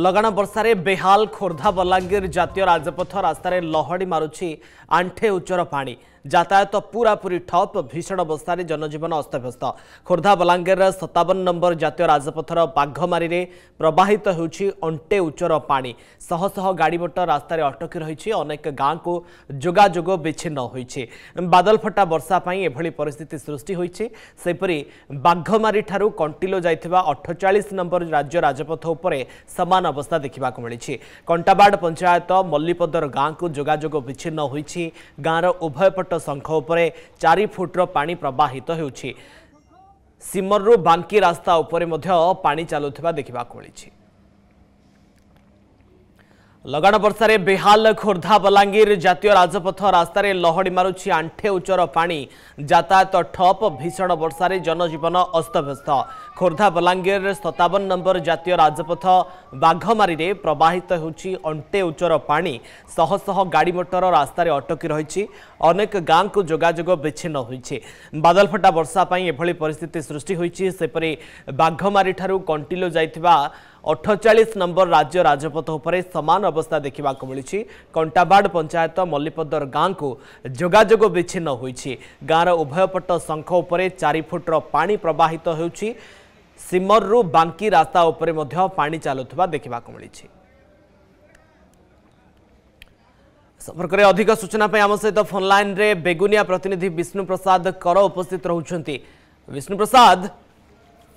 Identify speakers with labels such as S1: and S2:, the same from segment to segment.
S1: ଲଗାଣ ବର୍ଷାରେ ବେହାଲ ଖୋର୍ଦ୍ଧା ବଲାଙ୍ଗୀର ଜାତୀୟ ରାଜପଥ ରାସ୍ତାରେ ଲହଡ଼ି ମାରୁଛି ଆଣ୍ଠେ ଉଚ୍ଚର ପାଣି ଯାତାୟତ ପୁରାପୁରି ଠପ୍ ଭୀଷଣ ଅବସ୍ଥାରେ ଜନଜୀବନ ଅସ୍ତବ୍ୟସ୍ତ ଖୋର୍ଦ୍ଧା ବଲାଙ୍ଗୀରର ସତାବନ ନମ୍ବର ଜାତୀୟ ରାଜପଥର ବାଘମାରିରେ ପ୍ରବାହିତ ହେଉଛି ଅଣ୍ଟେ ଉଚ୍ଚର ପାଣି ଶହ ଶହ ଗାଡ଼ିମଟର ରାସ୍ତାରେ ଅଟକି ରହିଛି ଅନେକ ଗାଁକୁ ଯୋଗାଯୋଗ ବିଚ୍ଛିନ୍ନ ହୋଇଛି ବାଦଲଫଟା ବର୍ଷା ପାଇଁ ଏଭଳି ପରିସ୍ଥିତି ସୃଷ୍ଟି ହୋଇଛି ସେହିପରି ବାଘମାରିଠାରୁ କଣ୍ଟିଲୋ ଯାଇଥିବା ଅଠଚାଳିଶ ନମ୍ବର ରାଜ୍ୟ ରାଜପଥ ଉପରେ ସମାନ ଅବସ୍ଥା ଦେଖିବାକୁ ମିଳିଛି କଣ୍ଟାବାଡ଼ ପଞ୍ଚାୟତ ମଲ୍ଲିପଦର ଗାଁକୁ ଯୋଗାଯୋଗ ବିଚ୍ଛିନ୍ନ ହୋଇଛି ଗାଁର ଉଭୟପଟ ଫୁଟ ଶଙ୍ଖ ଉପରେ ଚାରି ଫୁଟର ପାଣି ପ୍ରବାହିତ ହେଉଛି ସିମରରୁ ବାଙ୍କି ରାସ୍ତା ଉପରେ ମଧ୍ୟ ପାଣି ଚାଲୁଥିବା ଦେଖିବାକୁ ମିଳିଛି ଲଗାଣ ବର୍ଷାରେ ବେହାଲ ଖୋର୍ଦ୍ଧା ବଲାଙ୍ଗୀର ଜାତୀୟ ରାଜପଥ ରାସ୍ତାରେ ଲହଡ଼ି ମାରୁଛି ଆଣ୍ଠେ ଉଚ୍ଚର ପାଣି ଯାତାୟତ ଠପ୍ ଭୀଷଣ ବର୍ଷାରେ ଜନଜୀବନ ଅସ୍ତବ୍ୟସ୍ତ ଖୋର୍ଦ୍ଧା ବଲାଙ୍ଗୀରରେ ସତାବନ ନମ୍ବର ଜାତୀୟ ରାଜପଥ ବାଘମାରିରେ ପ୍ରବାହିତ ହେଉଛି ଅଣ୍ଟେ ଉଚ୍ଚର ପାଣି ଶହ ଶହ ଗାଡ଼ି ମଟର ରାସ୍ତାରେ ଅଟକି ରହିଛି ଅନେକ ଗାଁକୁ ଯୋଗାଯୋଗ ବିଚ୍ଛିନ୍ନ ହୋଇଛି ବାଦଲଫଟା ବର୍ଷା ପାଇଁ ଏଭଳି ପରିସ୍ଥିତି ସୃଷ୍ଟି ହୋଇଛି ସେପରି ବାଘମାରିଠାରୁ କଣ୍ଟିଲୋ ଯାଇଥିବା ଅଠଚାଳିଶ ନମ୍ବର ରାଜ୍ୟ ରାଜପଥ ଉପରେ ସମାନ ଅବସ୍ଥା ଦେଖିବାକୁ ମିଳିଛି କଣ୍ଟାବାଡ ପଞ୍ଚାୟତ ମଲ୍ଲିପଦର ଗାଁକୁ ଯୋଗାଯୋଗ ବିଚ୍ଛିନ୍ନ ହୋଇଛି ଗାଁର ଉଭୟପଟ ଶଙ୍ଖ ଉପରେ ଚାରି ଫୁଟର ପାଣି ପ୍ରବାହିତ ହେଉଛି ସିମରରୁ ବାଙ୍କି ରାସ୍ତା ଉପରେ ମଧ୍ୟ ପାଣି ଚାଲୁଥିବା ଦେଖିବାକୁ ମିଳିଛି ସମ୍ପର୍କରେ ଅଧିକ ସୂଚନା ପାଇଁ ଆମ ସହିତ ଫୋନ୍ ଲାଇନ୍ରେ ବେଗୁନିଆ ପ୍ରତିନିଧି ବିଷ୍ଣୁ ପ୍ରସାଦ କର ଉପସ୍ଥିତ ରହୁଛନ୍ତି ବିଷ୍ଣୁ ପ୍ରସାଦ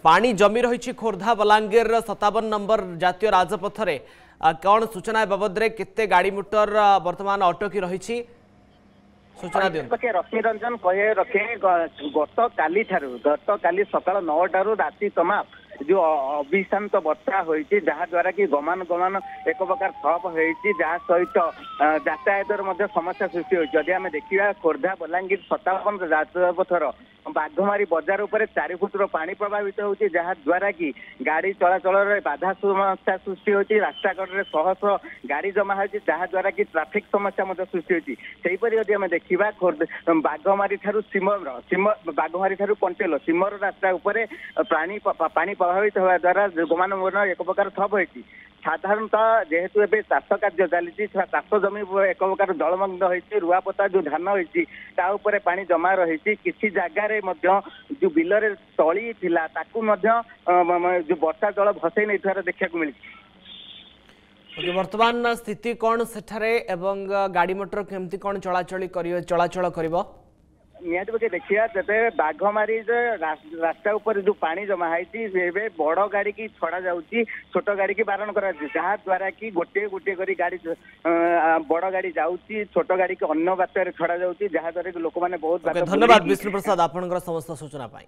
S1: ପାଣି ଜମି ରହିଛି ଖୋର୍ଦ୍ଧା ବଲାଙ୍ଗୀରର ସତାବନ ନମ୍ବର ଜାତୀୟ ରାଜପଥରେ କ'ଣ ସୂଚନା ଏ ବାବଦରେ କେତେ ଗାଡ଼ି ମୋଟର ବର୍ତ୍ତମାନ ଅଟକି ରହିଛି रश्मी
S2: रञ्जन काली गतकाली गत काली सकाल नौटाु राति समाप्त ଯୋଉ ଅବିଶାନ୍ତ ବର୍ଷା ହୋଇଛି ଯାହାଦ୍ୱାରା କି ଗମନାଗମନ ଏକ ପ୍ରକାର ଠପ୍ ହେଇଛି ଯାହା ସହିତ ଯାତାୟାତର ମଧ୍ୟ ସମସ୍ୟା ସୃଷ୍ଟି ହୋଇଛି ଯଦି ଆମେ ଦେଖିବା ଖୋର୍ଦ୍ଧା ବଲାଙ୍ଗୀର ସତାବନ ରାଜପଥର ବାଘମାରୀ ବଜାର ଉପରେ ଚାରି ଫୁଟର ପାଣି ପ୍ରଭାବିତ ହେଉଛି ଯାହାଦ୍ୱାରା କି ଗାଡ଼ି ଚଳାଚଳରେ ବାଧା ସମସ୍ୟା ସୃଷ୍ଟି ହେଉଛି ରାସ୍ତାଘାଟରେ ଶହ ଶହ ଗାଡ଼ି ଜମା ହେଉଛି ଯାହାଦ୍ୱାରା କି ଟ୍ରାଫିକ୍ ସମସ୍ୟା ମଧ୍ୟ ସୃଷ୍ଟି ହେଉଛି ସେହିପରି ଯଦି ଆମେ ଦେଖିବା ବାଘମାରୀ ଠାରୁ ସିମର ସିମ ବାଘମାରୀ ଠାରୁ କଣ୍ଟେଲ ସିମର ରାସ୍ତା ଉପରେ ପାଣି ପାଣି ପ୍ରଭାବିତ ହେବା ଦ୍ୱାରା ଗମନାଗମନ ଏକ ପ୍ରକାର ଠପ୍ ହୋଇଛି ସାଧାରଣତଃ ଯେହେତୁ ଏବେ ଚାଷ କାର୍ଯ୍ୟ ଚାଲିଛି ଚାଷ ଜମି ଏକ ପ୍ରକାର ଜଳମଗ୍ନ ହୋଇଛି ରୁଆପୋତା ଯୋଉ ଧାନ ହୋଇଛି ତା ଉପରେ ପାଣି ଜମା ରହିଛି କିଛି ଜାଗାରେ ମଧ୍ୟ ଯୋଉ ବିଲରେ ତଳି ଥିଲା ତାକୁ ମଧ୍ୟ ଯୋଉ ବର୍ଷା ଜଳ ଭସେଇ ନେଇଥିବାର ଦେଖିବାକୁ ମିଳିଛି
S1: ବର୍ତ୍ତମାନ ସ୍ଥିତି କ'ଣ ସେଠାରେ ଏବଂ ଗାଡ଼ି ମଟର କେମିତି କ'ଣ ଚଳାଚଳି କରିବ ଚଳାଚଳ କରିବ
S2: ନିହାତି ପକ୍ଷେ ଦେଖିବା ତେବେ ବାଘମାରି ରାସ୍ତା ଉପରେ ଯୋଉ ପାଣି ଜମା ହେଇଛି ଏବେ ବଡ଼ ଗାଡ଼ିକି ଛଡ଼ା ଯାଉଛି ଛୋଟ ଗାଡ଼ିକି ବାରଣ କରାଯାଉଛି ଯାହାଦ୍ୱାରା କି ଗୋଟିଏ ଗୋଟିଏ କରି ଗାଡ଼ି ବଡ଼ ଗାଡ଼ି ଯାଉଛି ଛୋଟ ଗାଡ଼ିକି ଅନ୍ୟ ବାତ୍ୟାରେ ଛଡ଼ା ଯାଉଛି ଯାହାଦ୍ୱାରା କି ଲୋକମାନେ ବହୁତ ଧନ୍ୟବାଦ ବିଷ୍ଣୁ
S1: ପ୍ରସାଦ ଆପଣଙ୍କର ସମସ୍ତ ସୂଚନା ପାଇଁ